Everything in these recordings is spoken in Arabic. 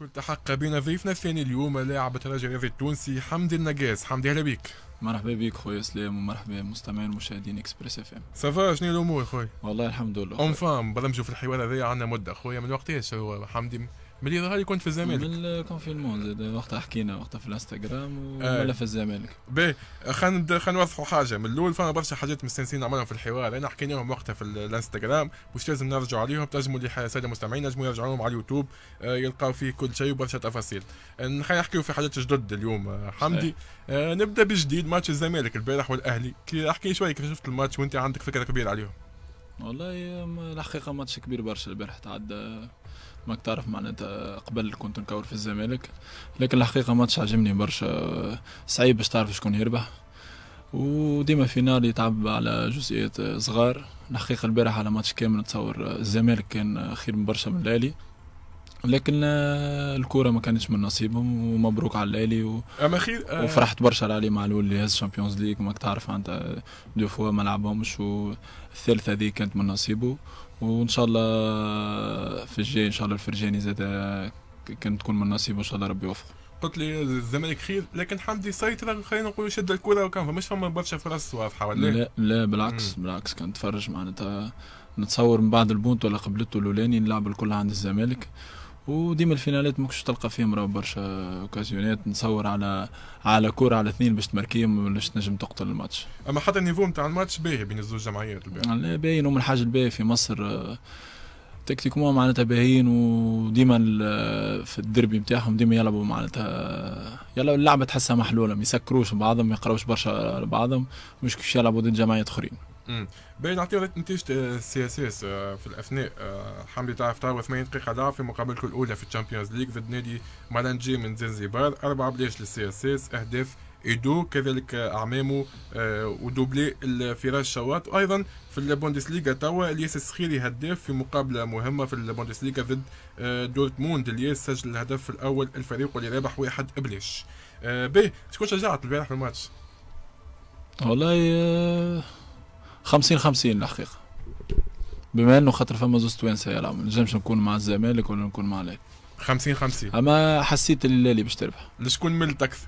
بالعكس والتحق بنا ضيفنا الثاني اليوم لاعب الترجي الرياضي التونسي حمدي النجاس حمدي اهلا بك مرحبا بك خويا اسلام ومرحبا بمستمعين ومشاهدين اكسبريس اف ام سافا شنو الامور خويا والله الحمد لله اون فام برمجوا في الحوار هذايا عندنا مده خويا من وقتاش هو حمدي ملي ظهر لي كنت في الزمالك من الكونفينمون زاد وقتها حكينا وقتها في الانستغرام ولا آه. في الزمالك باهي خلينا خلينا نوضحوا حاجه من الاول فما برشا حاجات مستانسين نعملهم في الحوار انا حكيناهم وقتها في الانستغرام مش لازم نرجعوا عليهم تنجموا اللي الساده المستمعين ينجموا يرجعوا لهم على اليوتيوب آه، يلقاو فيه كل شيء وبرشا تفاصيل خلينا نحكيو في حاجات جدد اليوم آه، حمدي نبدا بجديد ماتش الزمالك البارح والاهلي احكي شويه كيف شفت الماتش وانت عندك فكره كبيره عليهم والله الحقيقه ماتش كبير برشا البارح تعدى ماك تعرف معناتها قبل كنت نكور في الزمالك لكن الحقيقه ماتش عجبني برشا صعيب باش تعرف شكون يربح وديما فينال يتعب على جزئيات صغار الحقيقه البارح على ماتش كامل نتصور الزمالك كان خير من برشا من الاهلي لكن آه، الكره ما كانتش من نصيبهم ومبروك على الليلي و... آه. وفرحت برشا على الاول اللي هز الشامبيونز ليغ ماك تعرف انت دو فوا ما لعبهمش والثالثه هذه كانت من نصيبه وان شاء الله آه، في الجاي ان شاء الله الفرجاني زاد آه، كانت تكون من نصيبه ان شاء الله ربي يوفقه قلت لي الزمالك خير لكن حمدي سيطر خلينا نقول شد الكره وكان مش فما برشا فرص واضحه ولا لا لا بالعكس مم. بالعكس كان تفرج معناتها نتصور من بعد البونت ولا قبلته الاولاني نلعب الكل عند الزمالك وديما الفينالات ماكش تلقى فيهم راه برشا اوكازيونات نصور على على كوره على اثنين باش تمركيهم باش تنجم تقتل الماتش اما حتى النيفو نتاع الماتش باهي بين الزوج جمعيات لا باين هما الحاجه الباهي في مصر آه، تكتيكومون معناتها باهيين وديما آه، في الدربي نتاعهم ديما يلعبوا معناتها يلا اللعبه تحسها محلوله ما يسكروش بعضهم ما يقراوش برشا بعضهم مش كيش يلعبوا ضد جمعيات اخرين امم باهي نعطيو نتيجه السي آه، اس آه، اس في الاثناء حمدي تعرف تعرف 8 دقيقه ضعف في مقابلته الاولى في الشامبيونز ليج ضد نادي مالانجي من زنزبار اربعه بلاش للسي اس اس اهداف ايدو كذلك آه، اعمامه ودوبلي الفراش شوات وايضا في البوندسليغا توا الياس السخيري هداف في مقابله مهمه في البوندسليغا ضد دورتموند الياس سجل الهدف الاول الفريق اللي رابح واحد بلاش به شكون شجعت البارح في الماتش؟ والله 50 50 الحقيقه بما انه خاطر فما زوز توانسه ما نجمش نكون مع الزمالك ولا نكون مع الاهلي 50 50 اما حسيت اللي باش تربح لشكون ملت اكثر؟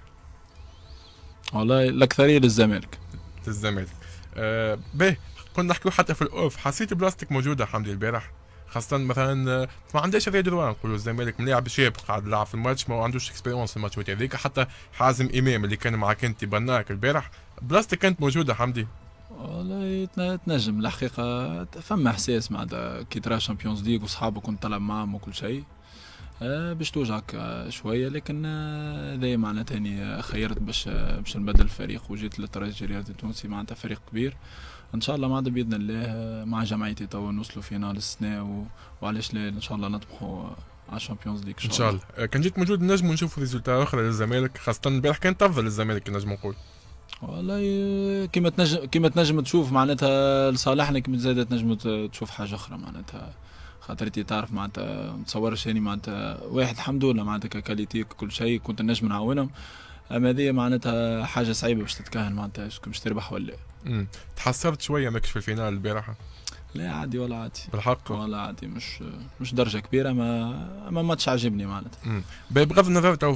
والله الاكثريه للزمالك للزمالك آه باهي كنا نحكيو حتى في الاوف حسيت بلاستيك موجوده حمدي البارح خاصة مثلا آه، ما عندهاش هذا دروان نقولوا الزمالك ملاعب لاعب شاب قاعد يلعب في الماتش ما عندوش اكسبيرونس في الماتشات هذيك حتى حازم امام اللي كان معك انت بناك البارح بلاستيك كانت موجوده حمدي والله تنجم الحقيقة فما إحساس معناتها كي ترى شامبيونز ليغ وصحابك كنت تلعب معاهم وكل شيء آه، باش توجعك شوية لكن هذايا آه، معناتها تاني يعني خيرت باش آه، باش نبدل الفريق وجيت للترجي الرياضي التونسي معناتها فريق كبير ان شاء الله معناتها بإذن الله مع جمعيتي توا نوصلوا فينال السنة و... وعلاش لا ان شاء الله نطمحوا على الشامبيونز ليغ ان شاء الله كان جيت موجود نجم نشوفوا ريزولتا اخرى للزمالك خاصه البارح كان تفضل الزمالك نجم نقول والله كيما تنجم كيما تنجم تشوف معناتها لصالحنا كيما زاد تنجم تشوف حاجه اخرى معناتها خاطرتي تعرف معناتها تصورش يعني معناتها واحد الحمد لله معناتها ككاليتي كل شيء كنت نجم نعاونهم اما هذه معناتها حاجه صعيبه باش تتكهن معناتها باش تربح ولا تحسرت شويه ماكش في الفينال البارحه لا عادي ولا عادي بالحق ولا عادي مش مش درجه كبيره ما ما ماتش عاجبني معناتها بغض النظر تو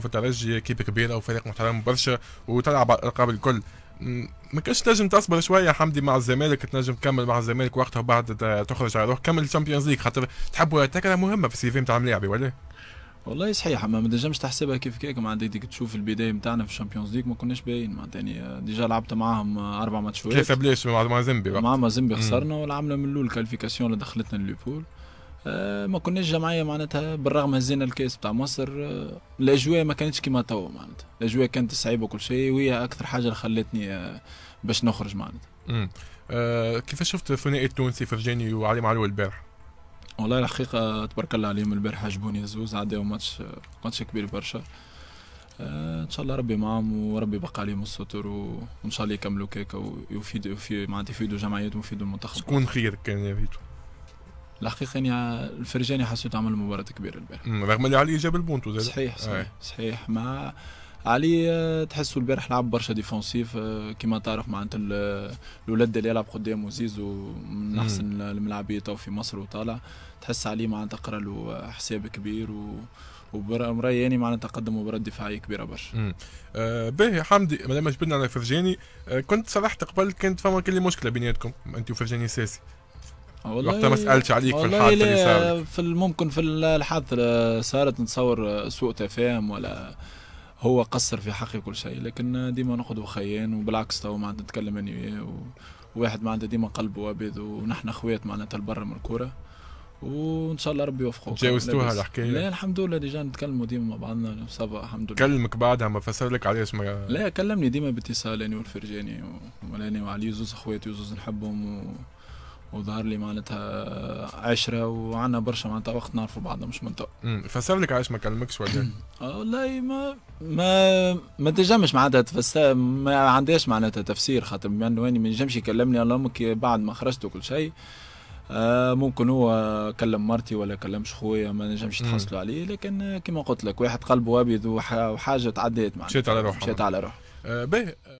في الترجي كيب كبيره وفريق محترم برشا وتلعب الالقاب الكل ما كانش تنجم تصبر شويه حمدي مع الزمالك تنجم تكمل مع الزمالك وقتها وبعد تخرج على روح كمل الشامبيونز ليج خاطر تحب ولا تكره مهمه في السي في نتاع اللاعب ولا والله صحيح ما تنجمش تحسبها كيف كيك معناتها ديك تشوف البدايه نتاعنا في الشامبيونز ليغ ما كناش باين معناتها يعني ديجا لعبت معاهم اربع ماتشات كيف بلاش مع مازيمبي مع مازيمبي خسرنا والعمله من الاول كاليفيكاسيون اللي دخلتنا للبول آه، ما كناش جمعيه معناتها بالرغم هزينا الكاس بتاع مصر آه، الاجواء ما كانتش كيما توا معناتها الاجواء كانت صعيبه وكل شيء وهي اكثر حاجه اللي خلتني آه، باش نخرج معناتها كيفاش شفت الثنائي التونسي فرجاني وعلي معلول البارح والله الحقيقه تبارك الله عليهم البارح عجبوني زوز عداو ماتش ماتش كبير برشا آه، ان شاء الله ربي معهم وربي يبقى عليهم الستر وان شاء الله يكملوا كيكا ويفيدوا في معناتها يفيدوا جمعيات ويفيدوا المنتخب شكون خير كان يا فيتو الحقيقه يعني الفرجاني حسيت عمل مباراه كبيره البارح رغم اللي علي جاب البونتو صحيح صحيح آه. صحيح مع علي آه، تحسوا البارح لعب برشا ديفونسيف آه، كما تعرف معناتها آه، الولاد اللي يلعب قدامه زيزو من احسن الملاعبيه تو في مصر وطالع تحس عليه معناتها قرا له حساب كبير و ومرياني يعني معناتها قدم مباراه دفاعيه كبيره برشا. آه باهي حمدي مادام جبدنا على فرجاني آه كنت صرحت قبل كانت فما كل مشكله بيناتكم انت وفرجاني ساسي. والله وقتها ما سالتش عليك في الحادثه اللي صارت. في الممكن في الحادثه صارت نتصور سوء تفاهم ولا هو قصر في حقي كل شيء لكن ديما نقعدوا خيان وبالعكس تو ما نتكلم انا وياه وواحد ما عنده ديما قلبه ابيض ونحن خوات معناتها البر من الكوره وان شاء الله ربي يوفقكم تجاوزتوها الحكايه لا الحمد لله ديجا نتكلموا ديما مع بعضنا صبا الحمد لله كلمك بعدها ما فسر لك علاش ما لا كلمني ديما باتصال انا والفرجاني وانا وعلي زوز خواتي وزوز نحبهم و... وظهر لي معناتها عشره وعنا برشا معناتها وقت نعرفوا بعضنا مش منطق امم فسر لك علاش ما كلمكش ولا آه، والله ما ما ما تنجمش معناتها تفسر ما عندهاش معناتها تفسير خاطر بما انه ما نجمش يكلمني الله امك بعد ما خرجت وكل شيء آه ممكن هو كلم مرتي ولا كلمش خويا ما نجمش تحصلوا عليه لكن كما قلت لك واحد قلبه ابيض وحاجه تعديت معناتها مشيت على روحه مشيت على روحه آه